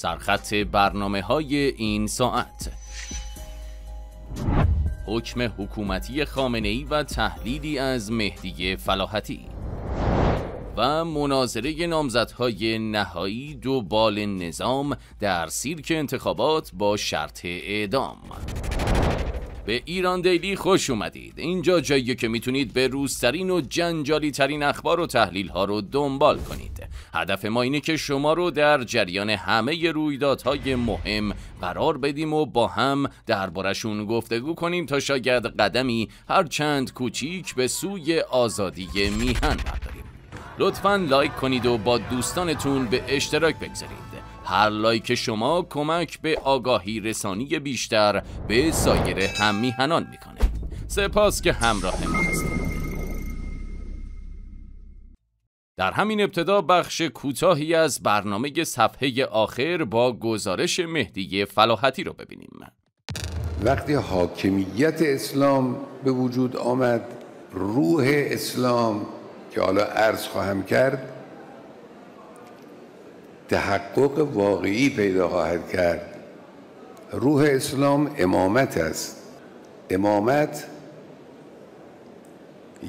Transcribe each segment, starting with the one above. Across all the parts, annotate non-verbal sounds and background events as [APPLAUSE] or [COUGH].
سرخط برنامه های این ساعت حکم حکومتی خامنه و تحلیلی از مهدی فلاحتی و مناظره نامزدهای نهایی دو بال نظام در سیرک انتخابات با شرط اعدام به ایران دیلی خوش اومدید اینجا جاییه که میتونید به روزترین و جنجالی ترین اخبار و تحلیل ها رو دنبال کنید هدف ما اینه که شما رو در جریان همه رویدادهای مهم قرار بدیم و با هم دربارشون گفتگو کنیم تا شاید قدمی هر چند کوچیک به سوی آزادی میهن برداریم لطفا لایک کنید و با دوستانتون به اشتراک بگذارید هر لایک شما کمک به آگاهی رسانی بیشتر به سایر هم میهنان میکنه سپاس که همراه در همین ابتدا بخش کوتاهی از برنامه صفحه آخر با گزارش مهدی فلاحتی رو ببینیم وقتی حاکمیت اسلام به وجود آمد روح اسلام که حالا عرض خواهم کرد تحقق واقعی پیدا خواهد کرد روح اسلام امامت است امامت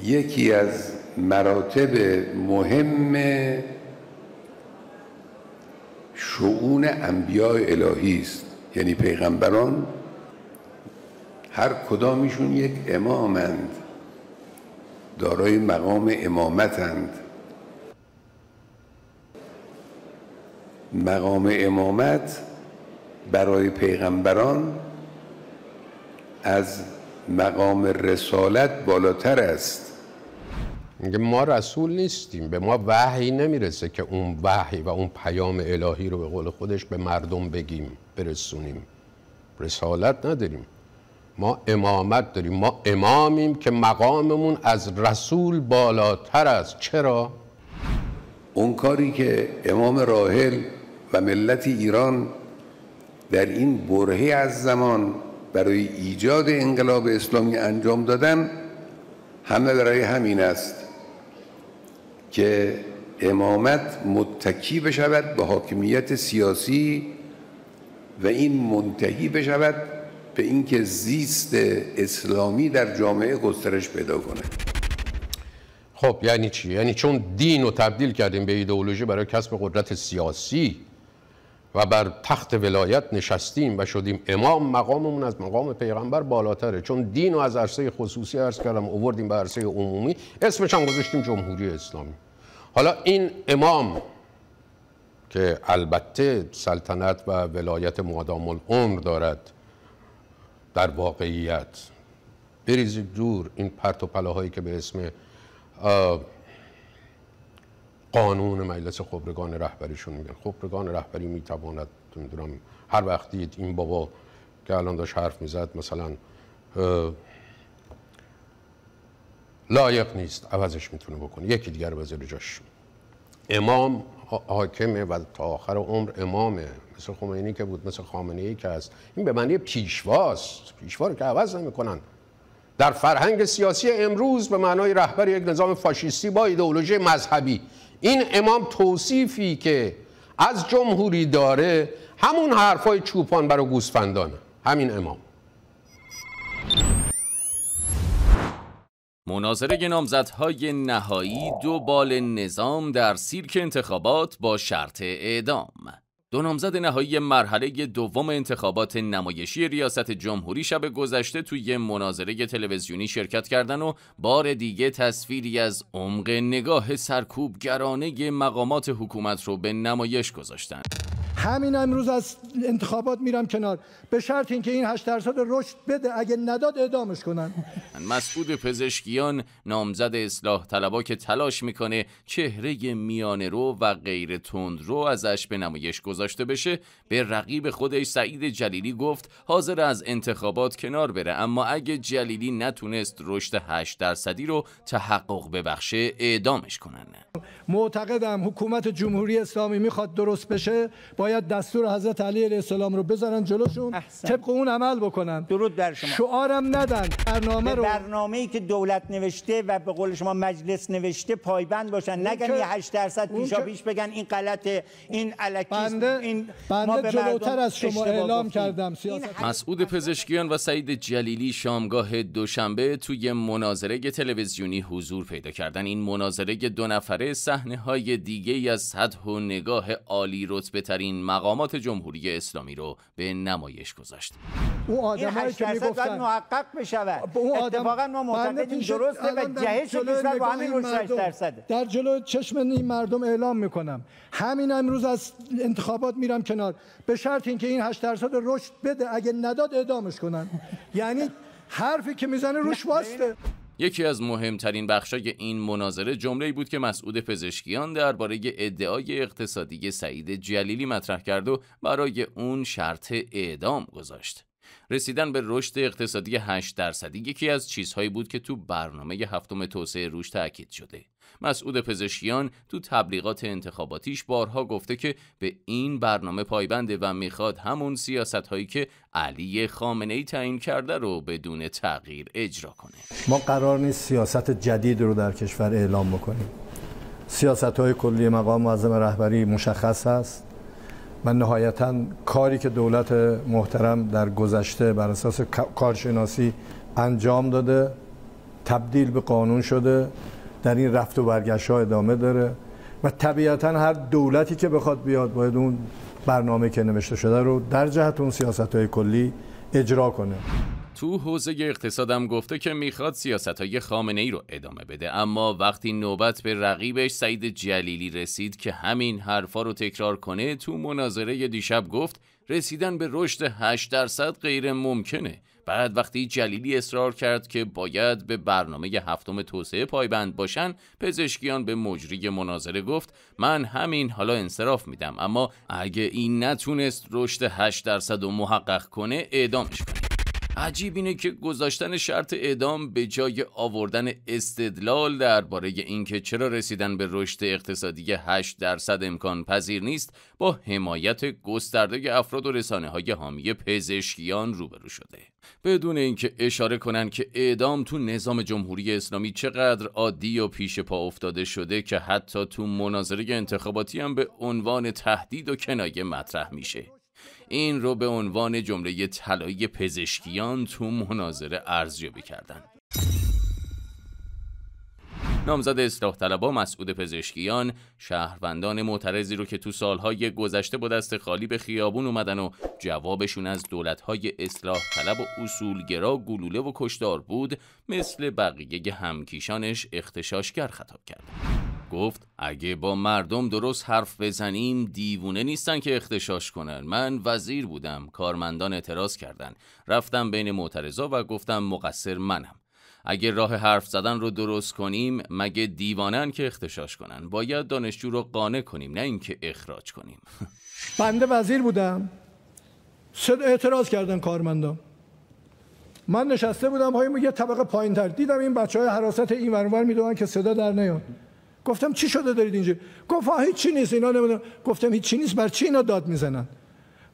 یکی از مراتب مهم شعون انبیاء الهی است یعنی پیغمبران هر کدامیشون یک امامند دارای مقام امامتند مقام امامت برای پیغمبران از مقام رسالت بالاتر است میگه ما رسول نیستیم به ما وحی نمیرسه که اون وحی و اون پیام الهی رو به قول خودش به مردم بگیم برسونیم رسالت نداریم ما امامت داریم ما امامیم که مقاممون از رسول بالاتر است چرا؟ اون کاری که امام راحل و ملت ایران در این برهه از زمان برای ایجاد انقلاب اسلامی انجام دادن همه برای همین است که امامت متکی بشود به حاکمیت سیاسی و این منتهی بشود به اینکه زیست اسلامی در جامعه گسترش پیدا کنه خب یعنی چی؟ یعنی چون دین رو تبدیل کردیم به ایدئولوژی برای کسب قدرت سیاسی و بر تخت ولایت نشستیم و شدیم امام مقاممون از مقام پیغمبر بالاتره چون دین رو از عرصه خصوصی عرض کردم اووردیم به عرصه عمومی اسمش هم گذاشتیم جمهوری اسلامی حالا این امام که البته سلطنت و ولایت مادام العمر دارد در واقعیت بریزید دور این پرت و پلاهایی که به اسم قانون مجلس خبرگان رهبریشون میگن خبرگان رهبری میتواند نمیدونم هر وقتی این بابا که الان داشت حرف میزد مثلا لایق نیست عوضش میتونه بکنه یکی دیگر وزیر جاش امام حاکمه و تا آخر عمر امامه مثل خمینی که بود مثل خامنه ای که هست این به معنی پیشواست پیشوا رو که عوض نمیکنن در فرهنگ سیاسی امروز به معنای رهبر یک نظام فاشیستی با ایدئولوژی مذهبی این امام توصیفی که از جمهوری داره همون حرفای چوپان برای گوسفندانه همین امام مناظره نامزدهای نهایی دو بال نظام در سیرک انتخابات با شرط اعدام دو نامزد نهایی مرحله دوم انتخابات نمایشی ریاست جمهوری شب گذشته توی مناظره تلویزیونی شرکت کردن و بار دیگه تصویری از عمق نگاه سرکوبگرانه مقامات حکومت رو به نمایش گذاشتند. همین امروز از انتخابات میرم کنار به شرط اینکه این 8 درصد رشد بده اگه نداد اعدامش کنن مسعود پزشکیان نامزد اصلاح طلبا که تلاش میکنه چهره میانه رو و غیر تند رو ازش به نمایش گذاشته بشه به رقیب خودش سعید جلیلی گفت حاضر از انتخابات کنار بره اما اگه جلیلی نتونست رشد 8 درصدی رو تحقق ببخشه اعدامش کنن معتقدم حکومت جمهوری اسلامی میخواد درست بشه باید دستور حضرت علی علیه السلام رو بذارن جلوشون طبق اون عمل بکنن درود بر شما شعارم ندن برنامه رو برنامه‌ای که دولت نوشته و به قول شما مجلس نوشته پایبند باشن نگن یه 8 درصد پیشا پیش بگن این غلطه این الکی این بنده جلوتر از شما اعلام کردم سیاست مسعود پزشکیان و سعید جلیلی شامگاه دوشنبه توی مناظره تلویزیونی حضور پیدا کردن این مناظره دو نفره صحنه های دیگه از صد و نگاه عالی رتبه ترین این مقامات جمهوری اسلامی رو به نمایش گذاشت او آدمایی که میگفتن محقق بشود اون آدم اتفاقا ما معتقدیم درسته و جهش نیست با همین روش درصد در جلو چشم این مردم اعلام میکنم همین امروز از انتخابات میرم کنار به شرط اینکه این 8 درصد رشد بده اگه نداد اعدامش کنن یعنی حرفی که میزنه روش واسته یکی از مهمترین بخشای این مناظره جمله‌ای بود که مسعود پزشکیان درباره ادعای اقتصادی سعید جلیلی مطرح کرد و برای اون شرط اعدام گذاشت. رسیدن به رشد اقتصادی 8 درصدی یکی از چیزهایی بود که تو برنامه هفتم توسعه روش تاکید شده مسعود پزشکیان تو تبلیغات انتخاباتیش بارها گفته که به این برنامه پایبنده و میخواد همون سیاست هایی که علی خامنه ای تعیین کرده رو بدون تغییر اجرا کنه ما قرار نیست سیاست جدید رو در کشور اعلام بکنیم سیاست های کلی مقام معظم رهبری مشخص است و نهایتا کاری که دولت محترم در گذشته بر اساس کارشناسی انجام داده تبدیل به قانون شده در این رفت و برگشت ها ادامه داره و طبیعتا هر دولتی که بخواد بیاد باید اون برنامه که نوشته شده رو در جهت اون سیاست های کلی اجرا کنه تو حوزه اقتصادم گفته که میخواد سیاست های خامنه ای رو ادامه بده اما وقتی نوبت به رقیبش سعید جلیلی رسید که همین حرفا رو تکرار کنه تو مناظره دیشب گفت رسیدن به رشد 8 درصد غیر ممکنه بعد وقتی جلیلی اصرار کرد که باید به برنامه هفتم توسعه پایبند باشن پزشکیان به مجری مناظره گفت من همین حالا انصراف میدم اما اگه این نتونست رشد 8 درصد رو محقق کنه اعدامش عجیب اینه که گذاشتن شرط اعدام به جای آوردن استدلال درباره اینکه چرا رسیدن به رشد اقتصادی 8 درصد امکان پذیر نیست با حمایت گسترده افراد و رسانه های حامی پزشکیان روبرو شده بدون اینکه اشاره کنن که اعدام تو نظام جمهوری اسلامی چقدر عادی و پیش پا افتاده شده که حتی تو مناظره انتخاباتی هم به عنوان تهدید و کنایه مطرح میشه این رو به عنوان جمله طلایی پزشکیان تو مناظره ارزیابی کردند. نامزد اصلاح طلبا مسعود پزشکیان شهروندان معترضی رو که تو سالهای گذشته با دست خالی به خیابون اومدن و جوابشون از دولتهای اصلاح طلب و اصولگرا گلوله و کشدار بود مثل بقیه همکیشانش اختشاشگر خطاب کرد گفت اگه با مردم درست حرف بزنیم دیوونه نیستن که اختشاش کنن من وزیر بودم کارمندان اعتراض کردن رفتم بین معترضا و گفتم مقصر منم اگه راه حرف زدن رو درست کنیم مگه دیوانن که اختشاش کنن باید دانشجو رو قانع کنیم نه اینکه اخراج کنیم [LAUGHS] بنده وزیر بودم صد اعتراض کردن کارمندان من نشسته بودم های یه طبقه پایین تر دیدم این بچه های حراست این ورور میدونن که صدا در نیاد گفتم چی شده دارید اینجا گفت هیچ چی نیست اینا نمیدونم گفتم چی نیست بر چی اینا داد میزنن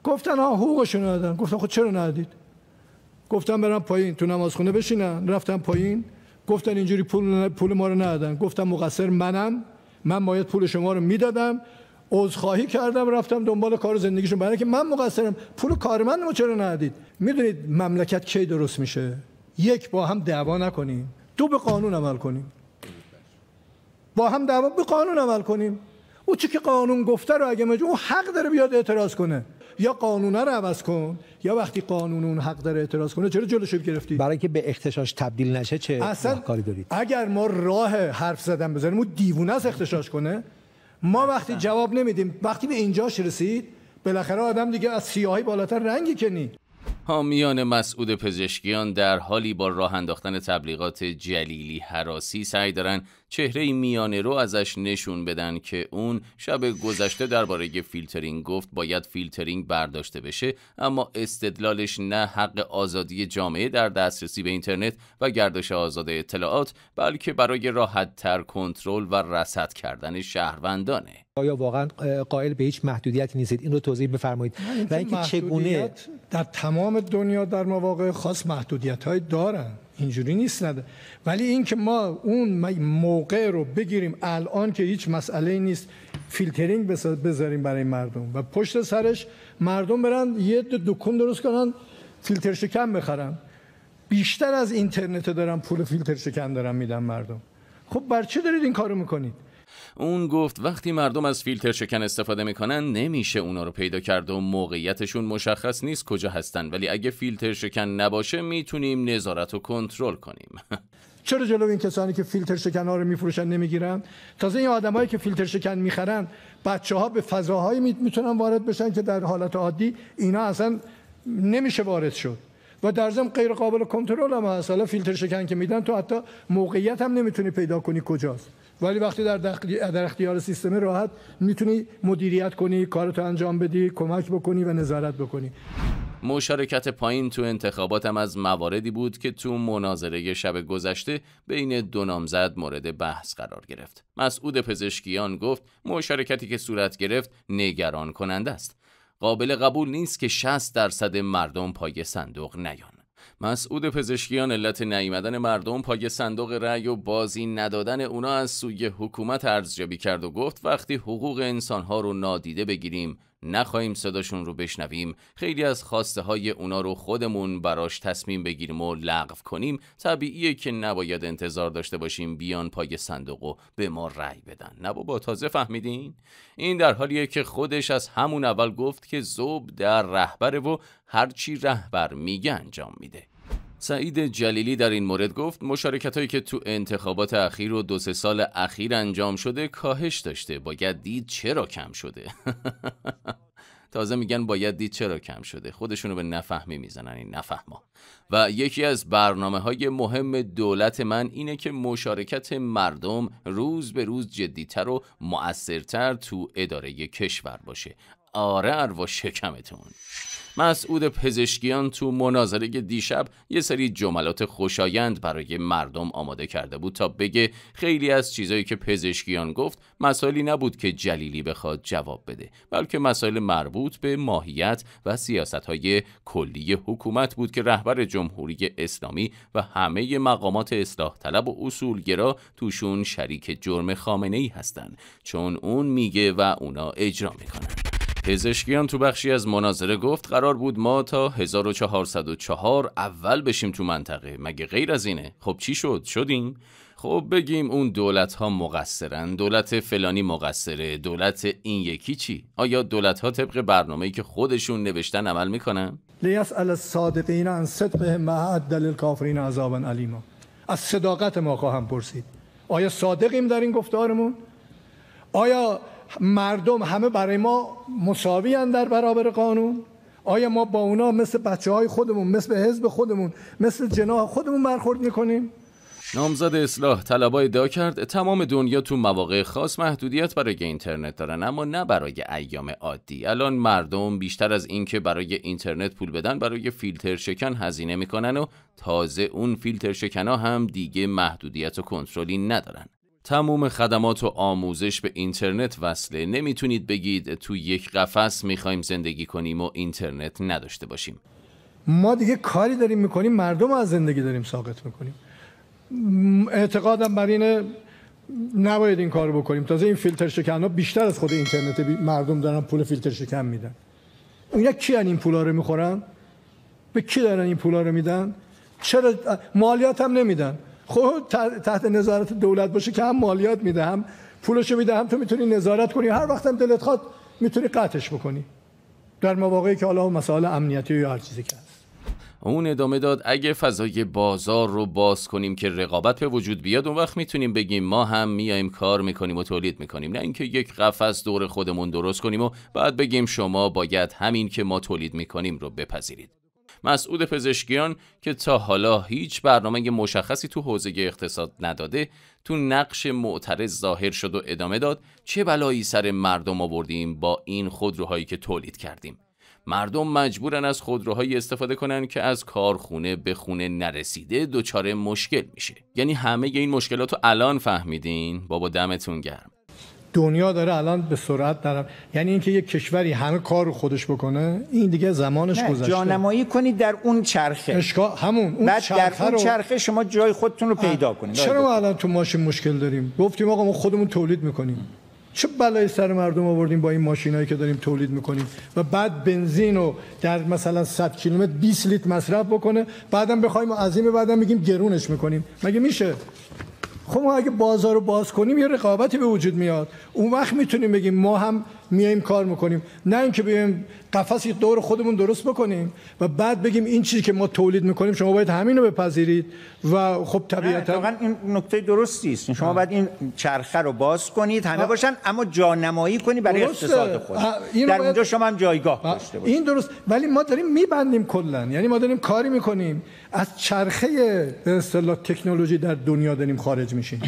گفتن ها حقوقشون رو دادن گفتم خود خب چرا ندید گفتم برم پایین تو نمازخونه بشینن رفتم پایین گفتن اینجوری پول پول ما رو ندادن گفتم مقصر منم من باید پول شما رو میدادم عذرخواهی کردم رفتم دنبال کار زندگیشون برای که من مقصرم پول کار من رو چرا ندید میدونید مملکت کی درست میشه یک با هم دعوا نکنیم دو به قانون عمل کنیم با هم دعوا به قانون عمل کنیم او چی که قانون گفته رو اگه مجبور اون حق داره بیاد اعتراض کنه یا قانون رو عوض کن یا وقتی قانون اون حق داره اعتراض کنه چرا جلوش گرفتی برای که به اختشاش تبدیل نشه چه اصلا کاری دارید اگر ما راه حرف زدن بزنیم او دیوونه از اختشاش کنه ما وقتی جواب نمیدیم وقتی به اینجاش رسید بالاخره آدم دیگه از سیاهی بالاتر رنگی کنی حامیان مسعود پزشکیان در حالی با راه انداختن تبلیغات جلیلی حراسی سعی دارند. چهره میانه رو ازش نشون بدن که اون شب گذشته درباره فیلترینگ گفت باید فیلترینگ برداشته بشه اما استدلالش نه حق آزادی جامعه در دسترسی به اینترنت و گردش آزاد اطلاعات بلکه برای راحت تر کنترل و رصد کردن شهروندانه آیا واقعا قائل به هیچ محدودیت نیستید این رو توضیح بفرمایید و اینکه چگونه در تمام دنیا در مواقع خاص محدودیت های دارن اینجوری نیست نده ولی اینکه ما اون موقع رو بگیریم الان که هیچ مسئله نیست فیلترینگ بذاریم برای مردم و پشت سرش مردم برن یه دکون درست کنن فیلتر شکن بخرن بیشتر از اینترنت دارن پول فیلتر شکن دارن میدن مردم خب بر چه دارید این کارو میکنید اون گفت وقتی مردم از فیلتر شکن استفاده میکنن نمیشه اونا رو پیدا کرد و موقعیتشون مشخص نیست کجا هستن ولی اگه فیلتر شکن نباشه میتونیم نظارت و کنترل کنیم [LAUGHS] چرا جلو این کسانی که فیلتر شکن ها رو میفروشن نمیگیرن تازه این آدمایی که فیلتر شکن میخرن بچه ها به فضاهایی میتونن وارد بشن که در حالت عادی اینا اصلا نمیشه وارد شد و در ضمن غیر قابل کنترل هم هست حالا فیلتر شکن که میدن تو حتی موقعیت هم نمیتونی پیدا کنی کجاست ولی وقتی در در اختیار سیستم راحت میتونی مدیریت کنی کارتو انجام بدی کمک بکنی و نظارت بکنی مشارکت پایین تو انتخاباتم از مواردی بود که تو مناظره شب گذشته بین دو نامزد مورد بحث قرار گرفت. مسعود پزشکیان گفت مشارکتی که صورت گرفت نگران کننده است. قابل قبول نیست که 60 درصد مردم پای صندوق نیان مسعود پزشکیان علت نیامدن مردم پای صندوق رأی و بازی ندادن اونا از سوی حکومت ارزیابی کرد و گفت وقتی حقوق انسانها رو نادیده بگیریم نخواهیم صداشون رو بشنویم خیلی از خواسته های اونا رو خودمون براش تصمیم بگیریم و لغو کنیم طبیعیه که نباید انتظار داشته باشیم بیان پای صندوق و به ما رأی بدن نه با تازه فهمیدین این در حالیه که خودش از همون اول گفت که زوب در رهبره و هرچی رهبر میگه انجام میده سعید جلیلی در این مورد گفت مشارکت هایی که تو انتخابات اخیر و دو سه سال اخیر انجام شده کاهش داشته باید دید چرا کم شده [LAUGHS] تازه میگن باید دید چرا کم شده خودشونو به نفهمی میزنن این نفهما و یکی از برنامه های مهم دولت من اینه که مشارکت مردم روز به روز جدیتر و مؤثرتر تو اداره کشور باشه آره و شکمتون مسعود پزشکیان تو مناظره دیشب یه سری جملات خوشایند برای مردم آماده کرده بود تا بگه خیلی از چیزایی که پزشکیان گفت مسائلی نبود که جلیلی بخواد جواب بده بلکه مسائل مربوط به ماهیت و سیاست های کلی حکومت بود که رهبر جمهوری اسلامی و همه مقامات اصلاح طلب و اصولگرا توشون شریک جرم خامنه ای هستن چون اون میگه و اونا اجرا میکنن پزشکیان تو بخشی از مناظره گفت قرار بود ما تا 1404 اول بشیم تو منطقه مگه غیر از اینه خب چی شد شدیم خب بگیم اون دولت ها مقصرن دولت فلانی مقصره دولت این یکی چی آیا دولت ها طبق ای که خودشون نوشتن عمل میکنن لیسال الصادقین عن صدق ما دلیل کافرین عذابا از صداقت ما خواهم پرسید آیا صادقیم در این گفتارمون آیا مردم همه برای ما مساوی در برابر قانون آیا ما با اونا مثل بچه های خودمون مثل حزب خودمون مثل جناح خودمون برخورد میکنیم نامزد اصلاح طلبا ادعا کرد تمام دنیا تو مواقع خاص محدودیت برای اینترنت دارن اما نه برای ایام عادی الان مردم بیشتر از اینکه برای اینترنت پول بدن برای فیلتر شکن هزینه میکنن و تازه اون فیلتر شکن هم دیگه محدودیت و کنترلی ندارن تموم خدمات و آموزش به اینترنت وصله نمیتونید بگید تو یک قفس میخوایم زندگی کنیم و اینترنت نداشته باشیم ما دیگه کاری داریم میکنیم مردم از زندگی داریم ساقط میکنیم اعتقادم بر اینه نباید این کار بکنیم تازه این فیلتر شکن ها بیشتر از خود اینترنت بی... مردم دارن پول فیلتر شکن میدن اینا کیان این پولا رو میخورن به کی دارن این پولا رو میدن چرا مالیات هم نمیدن خب تحت نظارت دولت باشه که هم مالیات میده هم پولشو میده هم تو میتونی نظارت کنی هر وقت هم دلت خواد میتونی قطعش بکنی در مواقعی که حالا مسائل امنیتی یا هر چیزی که هست اون ادامه داد اگه فضای بازار رو باز کنیم که رقابت به وجود بیاد اون وقت میتونیم بگیم ما هم میایم کار میکنیم و تولید میکنیم نه اینکه یک قفس دور خودمون درست کنیم و بعد بگیم شما باید همین که ما تولید میکنیم رو بپذیرید مسعود پزشکیان که تا حالا هیچ برنامه مشخصی تو حوزه اقتصاد نداده تو نقش معترض ظاهر شد و ادامه داد چه بلایی سر مردم آوردیم با این خودروهایی که تولید کردیم مردم مجبورن از خودروهایی استفاده کنن که از کارخونه به خونه نرسیده دچار مشکل میشه یعنی همه این مشکلات رو الان فهمیدین بابا دمتون گرم دنیا داره الان به سرعت در یعنی اینکه یک کشوری همه کار رو خودش بکنه این دیگه زمانش گذشته جانمایی کنید در اون چرخه اشکا همون اون بعد در اون چرخه شما جای خودتون رو پیدا کنید چرا ما الان تو ماشین مشکل داریم گفتیم آقا ما خودمون تولید میکنیم چه بلای سر مردم آوردیم با این ماشینایی که داریم تولید میکنیم و بعد بنزین رو در مثلا 100 کیلومتر 20 لیتر مصرف بکنه بعدم بخوایم عظیم بعدم میگیم گرونش میکنیم مگه میشه خب ما اگه بازار رو باز کنیم یه رقابتی به وجود میاد اون وقت میتونیم بگیم ما هم میایم کار میکنیم نه اینکه بیایم قفس دور خودمون درست بکنیم و بعد بگیم این چیزی که ما تولید میکنیم شما باید همین رو بپذیرید و خب طبیعتا نه این نکته درستی است شما باید این چرخه رو باز کنید همه باشن اما جانمایی کنی برای درسته. اقتصاد خود در اونجا شما هم جایگاه داشته باشید این درست ولی ما داریم میبندیم کلا یعنی ما داریم کاری میکنیم از چرخه به تکنولوژی در دنیا داریم خارج میشیم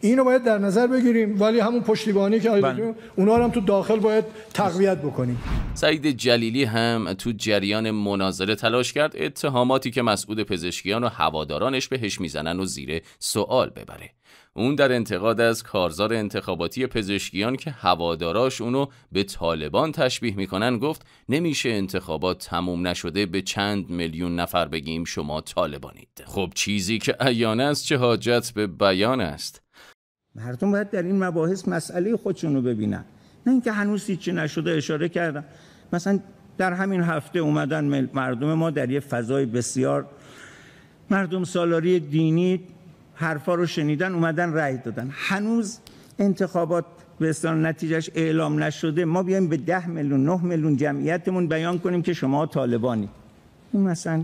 اینو باید در نظر بگیریم ولی همون پشتیبانی که بله. اونا رو هم تو داخل باید تقویت بکنیم سعید جلیلی هم تو جریان مناظره تلاش کرد اتهاماتی که مسعود پزشکیان و هوادارانش بهش میزنن و زیر سوال ببره اون در انتقاد از کارزار انتخاباتی پزشکیان که هواداراش اونو به طالبان تشبیه میکنن گفت نمیشه انتخابات تموم نشده به چند میلیون نفر بگیم شما طالبانید خب چیزی که ایان است چه حاجت به بیان است مردم باید در این مباحث مسئله خودشون رو ببینن نه اینکه هنوز چی نشده اشاره کردم مثلا در همین هفته اومدن مردم ما در یه فضای بسیار مردم سالاری دینی حرفا رو شنیدن اومدن رأی دادن هنوز انتخابات به نتیجهش اعلام نشده ما بیایم به ده میلیون نه میلیون جمعیتمون بیان کنیم که شما طالبانی این مثلا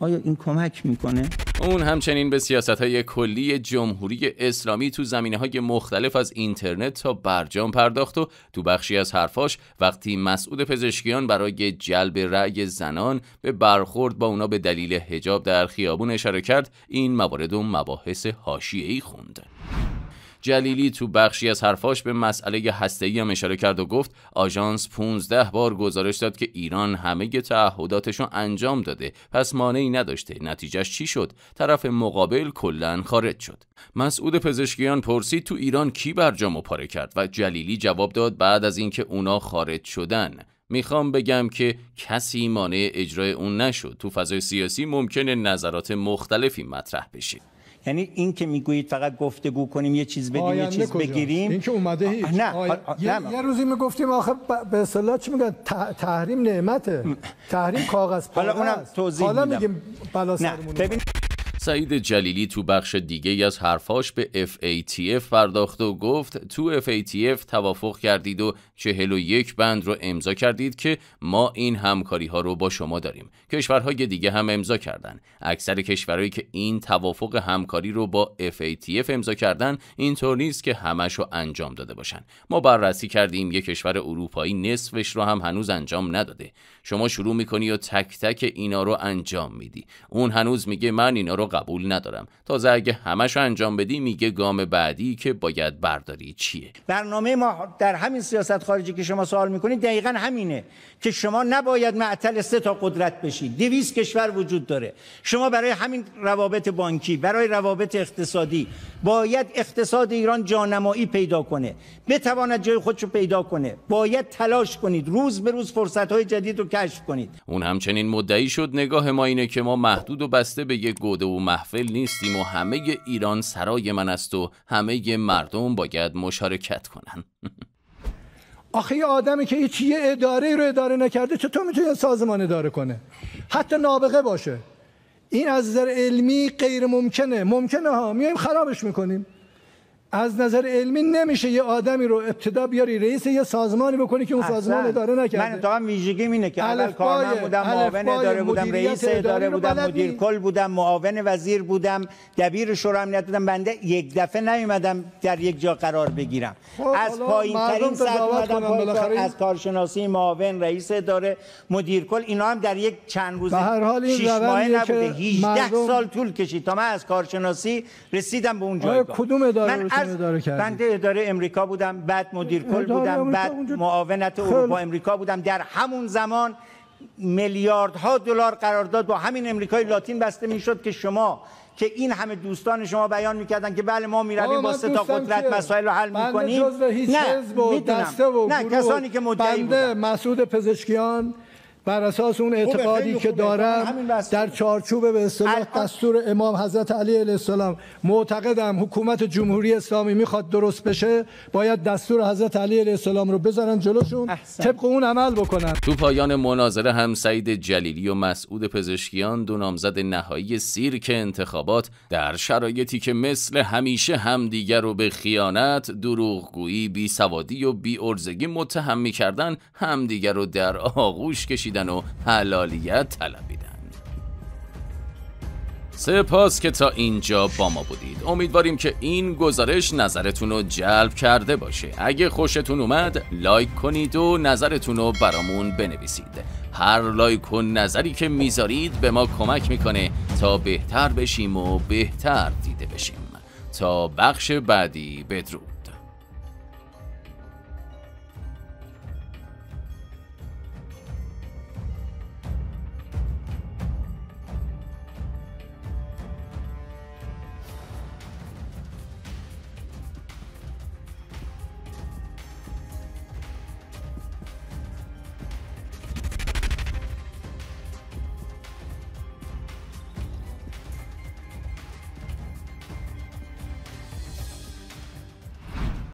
آیا این کمک میکنه اون همچنین به سیاست های کلی جمهوری اسلامی تو زمینه های مختلف از اینترنت تا برجام پرداخت و تو بخشی از حرفاش وقتی مسعود پزشکیان برای جلب رأی زنان به برخورد با اونا به دلیل حجاب در خیابون اشاره کرد این موارد و مباحث حاشیه‌ای خوند. جلیلی تو بخشی از حرفاش به مسئله هسته‌ای هم اشاره کرد و گفت آژانس 15 بار گزارش داد که ایران همه تعهداتش رو انجام داده پس مانعی نداشته نتیجهش چی شد طرف مقابل کلا خارج شد مسعود پزشکیان پرسید تو ایران کی برجام و پاره کرد و جلیلی جواب داد بعد از اینکه اونا خارج شدن میخوام بگم که کسی مانع اجرای اون نشد تو فضای سیاسی ممکنه نظرات مختلفی مطرح بشه یعنی این که میگویید فقط گفتگو کنیم یه چیز بدیم یه چیز کجاست؟ بگیریم این که اومده هیچ نه, یه... روزی میگفتیم آخه ب... به اصطلاح چی میگن تحریم نعمته تحریم کاغذ حالا اونم حالا میگیم بلا سرمون سعید جلیلی تو بخش دیگه از حرفاش به FATF پرداخت و گفت تو FATF توافق کردید و چهل یک بند رو امضا کردید که ما این همکاری ها رو با شما داریم کشورهای دیگه هم امضا کردن اکثر کشورهایی که این توافق همکاری رو با FATF امضا کردن اینطور نیست که همش رو انجام داده باشن ما بررسی کردیم یک کشور اروپایی نصفش رو هم هنوز انجام نداده شما شروع میکنی و تک تک اینا رو انجام میدی اون هنوز میگه من اینا رو قبول ندارم تازه اگه همشو انجام بدی میگه گام بعدی که باید برداری چیه برنامه ما در همین سیاست خارجی که شما سوال میکنید دقیقا همینه که شما نباید معطل سه تا قدرت بشید دویست کشور وجود داره شما برای همین روابط بانکی برای روابط اقتصادی باید اقتصاد ایران جانمایی پیدا کنه بتواند جای خودشو پیدا کنه باید تلاش کنید روز به روز فرصت های جدید رو کشف کنید اون همچنین مدعی شد نگاه ما اینه که ما محدود و بسته به یک گوده محفل نیستیم و همه ایران سرای من است و همه مردم باید مشارکت کنن آخه یه آدمی که هیچ یه اداره رو اداره نکرده چطور میتونه سازمان اداره کنه حتی نابغه باشه این از نظر علمی غیر ممکنه ممکنه ها میایم خرابش میکنیم از نظر علمی نمیشه یه آدمی رو ابتدا بیاری رئیس یه سازمانی بکنی که اون سازمان اداره نکرده من اتفاقا ویژگی اینه که اول کارمند بودم معاون اداره بودم رئیس اداره بودم مدیر کل بودم معاون وزیر بودم دبیر شورای امنیت بودم بنده یک دفعه نیومدم در یک جا قرار بگیرم خب، از پایین ترین سر از کارشناسی معاون رئیس اداره مدیر کل اینا هم در یک چند روز هر حال این روند نبوده 18 سال طول کشید تا من از کارشناسی رسیدم به اون جایگاه کدوم اداره بنده اداره امریکا بودم بعد مدیر کل بودم بعد معاونت اروپا امریکا بودم در همون زمان میلیاردها دلار قرارداد با همین امریکای لاتین بسته میشد که شما که این همه دوستان شما بیان میکردن که بله ما میرویم با سه تا قدرت مسائل رو حل میکنیم نه نه کسانی که مدعی بودن مسعود پزشکیان بر اساس اون اعتقادی که دارم در چارچوب به اصطلاح دستور امام حضرت علی علیه السلام معتقدم حکومت جمهوری اسلامی میخواد درست بشه باید دستور حضرت علی علیه السلام رو بزنن جلوشون طبق اون عمل بکنن تو پایان مناظره هم سعید جلیلی و مسعود پزشکیان دو نامزد نهایی سیرک انتخابات در شرایطی که مثل همیشه همدیگر رو به خیانت، دروغگویی، بیسوادی و بیارزگی متهم میکردن همدیگر رو در آغوش کشیدن و حلالیت طلبیدن سپاس که تا اینجا با ما بودید امیدواریم که این گزارش نظرتون رو جلب کرده باشه اگه خوشتون اومد لایک کنید و نظرتون رو برامون بنویسید هر لایک و نظری که میذارید به ما کمک میکنه تا بهتر بشیم و بهتر دیده بشیم تا بخش بعدی بدرود